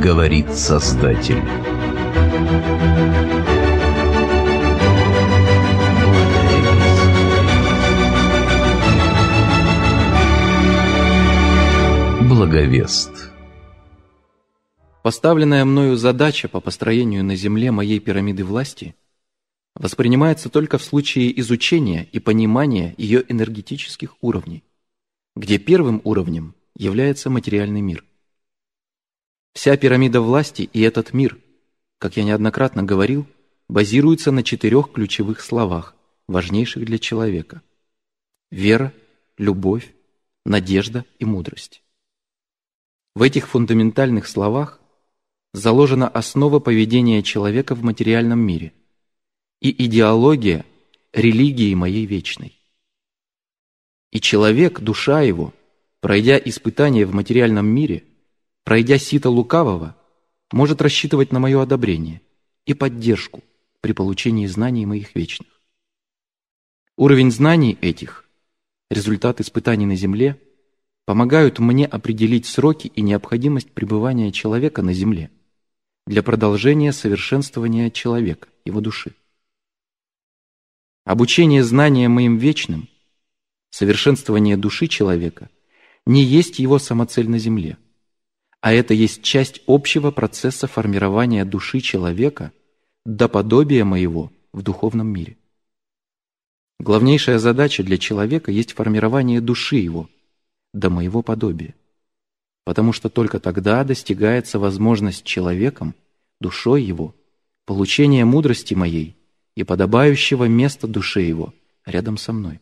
говорит Создатель. Благовест Поставленная мною задача по построению на Земле моей пирамиды власти воспринимается только в случае изучения и понимания ее энергетических уровней, где первым уровнем является материальный мир – Вся пирамида власти и этот мир, как я неоднократно говорил, базируется на четырех ключевых словах, важнейших для человека. Вера, любовь, надежда и мудрость. В этих фундаментальных словах заложена основа поведения человека в материальном мире и идеология религии моей вечной. И человек, душа его, пройдя испытания в материальном мире – пройдя сито лукавого, может рассчитывать на мое одобрение и поддержку при получении знаний моих вечных. Уровень знаний этих, результат испытаний на Земле, помогают мне определить сроки и необходимость пребывания человека на Земле для продолжения совершенствования человека, его души. Обучение знаниям моим вечным, совершенствование души человека, не есть его самоцель на земле – а это есть часть общего процесса формирования души человека до подобия моего в духовном мире. Главнейшая задача для человека есть формирование души его до моего подобия, потому что только тогда достигается возможность человеком, душой его, получения мудрости моей и подобающего места душе его рядом со мной.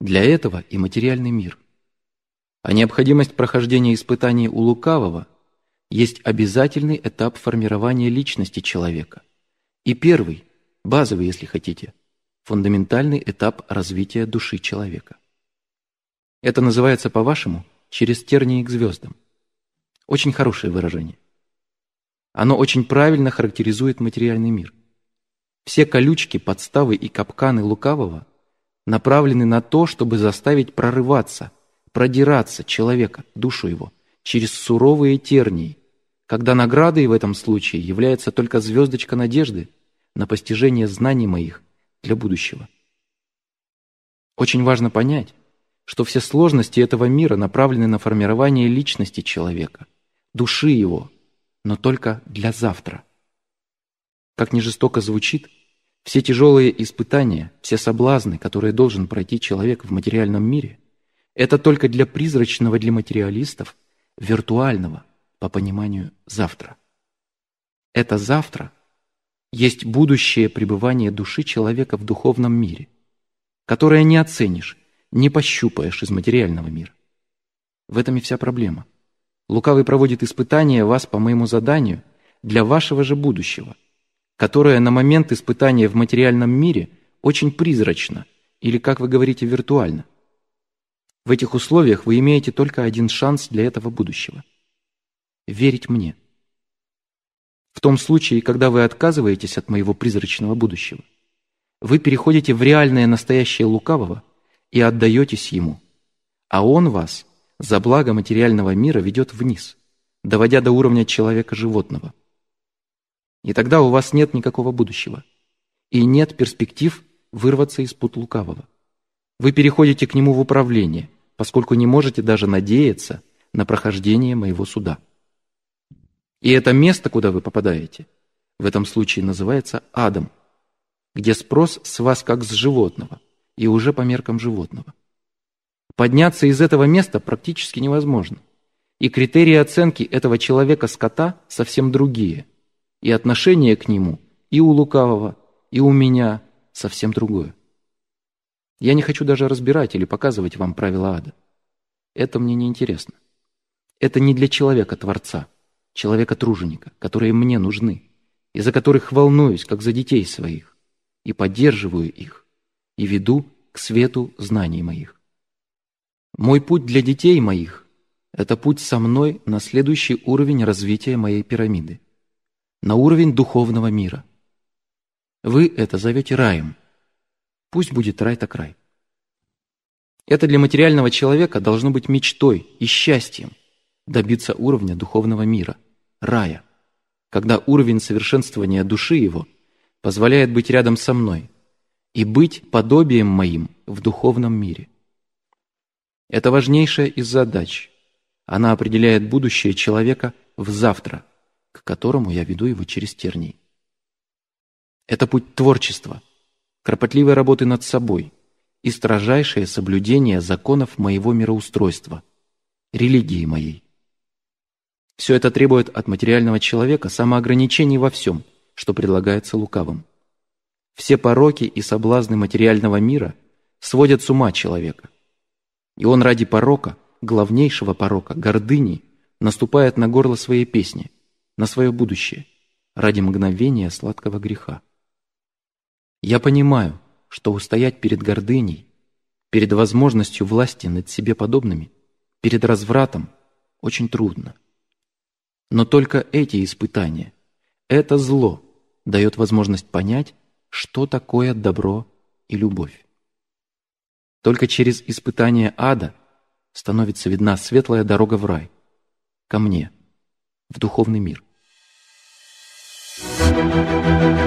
Для этого и материальный мир. А необходимость прохождения испытаний у лукавого есть обязательный этап формирования личности человека. И первый, базовый, если хотите, фундаментальный этап развития души человека. Это называется, по-вашему, через тернии к звездам. Очень хорошее выражение. Оно очень правильно характеризует материальный мир. Все колючки, подставы и капканы лукавого направлены на то, чтобы заставить прорываться продираться человека, душу его, через суровые тернии, когда наградой в этом случае является только звездочка надежды на постижение знаний моих для будущего. Очень важно понять, что все сложности этого мира направлены на формирование личности человека, души его, но только для завтра. Как ни жестоко звучит, все тяжелые испытания, все соблазны, которые должен пройти человек в материальном мире – это только для призрачного, для материалистов, виртуального, по пониманию, завтра. Это завтра есть будущее пребывание души человека в духовном мире, которое не оценишь, не пощупаешь из материального мира. В этом и вся проблема. Лукавый проводит испытания вас по моему заданию для вашего же будущего, которое на момент испытания в материальном мире очень призрачно или, как вы говорите, виртуально. В этих условиях вы имеете только один шанс для этого будущего. Верить мне. В том случае, когда вы отказываетесь от моего призрачного будущего, вы переходите в реальное настоящее лукавого и отдаетесь ему, а он вас за благо материального мира ведет вниз, доводя до уровня человека-животного. И тогда у вас нет никакого будущего, и нет перспектив вырваться из пут лукавого. Вы переходите к нему в управление, поскольку не можете даже надеяться на прохождение моего суда. И это место, куда вы попадаете, в этом случае называется адом, где спрос с вас как с животного и уже по меркам животного. Подняться из этого места практически невозможно. И критерии оценки этого человека-скота совсем другие. И отношение к нему и у лукавого, и у меня совсем другое. Я не хочу даже разбирать или показывать вам правила ада. Это мне не интересно. Это не для человека-творца, человека-труженика, которые мне нужны, и за которых волнуюсь, как за детей своих, и поддерживаю их, и веду к свету знаний моих. Мой путь для детей моих – это путь со мной на следующий уровень развития моей пирамиды, на уровень духовного мира. Вы это зовете раем – Пусть будет рай так рай. Это для материального человека должно быть мечтой и счастьем добиться уровня духовного мира, рая, когда уровень совершенствования души его позволяет быть рядом со мной и быть подобием моим в духовном мире. Это важнейшая из задач. Она определяет будущее человека в завтра, к которому я веду его через тернии. Это путь творчества – кропотливой работы над собой и строжайшее соблюдение законов моего мироустройства, религии моей. Все это требует от материального человека самоограничений во всем, что предлагается лукавым. Все пороки и соблазны материального мира сводят с ума человека. И он ради порока, главнейшего порока, гордыни, наступает на горло своей песни, на свое будущее, ради мгновения сладкого греха. Я понимаю, что устоять перед гордыней, перед возможностью власти над себе подобными, перед развратом очень трудно. Но только эти испытания, это зло дает возможность понять, что такое добро и любовь. Только через испытание ада становится видна светлая дорога в рай, ко мне, в духовный мир. Thank you.